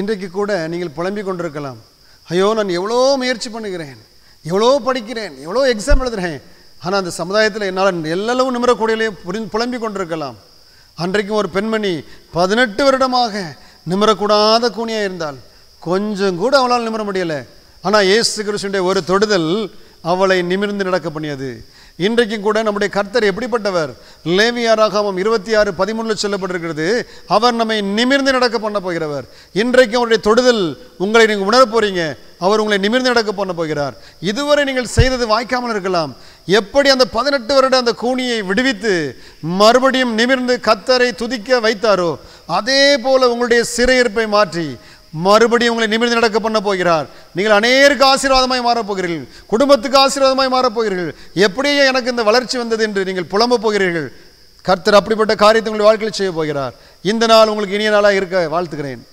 இன்றைக்கு கூட நீங்கள் புலம்பிக் கொண்டிருக்கலாம் ஐயோ நான் எவ்வளோ முயற்சி பண்ணுகிறேன் எவ்வளோ படிக்கிறேன் எவ்வளோ எக்ஸாம் எழுதுகிறேன் ஆனால் அந்த சமுதாயத்தில் என்னால் எல்லளவு நிமிரக்கூடியலையும் புரிந்து புலம்பிக் கொண்டிருக்கலாம் அன்றைக்கும் ஒரு பெண்மணி பதினெட்டு வருடமாக நிமிரக்கூடாத கூனியாக இருந்தால் கொஞ்சம் கூட அவளால் நிமிர முடியலை ஆனால் ஏசு கிருஷ்ணனுடைய ஒரு தொடுதல் அவளை நிமிர்ந்து நடக்க பண்ணியது இன்றைக்கும் கூட நம்முடைய கர்த்தர் எப்படிப்பட்டவர் லேவியாராகவும் இருபத்தி ஆறு பதிமூணில் சொல்லப்பட்டிருக்கிறது அவர் நம்மை நிமிர்ந்து நடக்க பண்ண போகிறவர் இன்றைக்கும் அவருடைய தொடுதல் உங்களை நீங்கள் உணர போகிறீங்க அவர் உங்களை நிமிர்ந்து நடக்க பண்ண போகிறார் இதுவரை நீங்கள் செய்தது வாய்க்காமல் இருக்கலாம் எப்படி அந்த பதினெட்டு வருட அந்த கூணியை விடுவித்து மறுபடியும் நிமிர்ந்து கத்தரை துதிக்க வைத்தாரோ அதே போல உங்களுடைய சிறையிருப்பை மாற்றி மறுபடியும் உங்களை நிமிர்ந்து நடக்க பண்ண போகிறார் நீங்கள் அநேருக்கு ஆசீர்வாதமாய் மாறப்போகிறீர்கள் குடும்பத்துக்கு ஆசீர்வாதமாய் மாறப்போகிறீர்கள் எப்படியே எனக்கு இந்த வளர்ச்சி வந்தது என்று நீங்கள் புலம்ப போகிறீர்கள் கர்த்தர் அப்படிப்பட்ட காரியத்தை உங்களுடைய வாழ்க்கையில் செய்ய போகிறார் இந்த நாள் உங்களுக்கு இனிய நாளாக இருக்க வாழ்த்துக்கிறேன்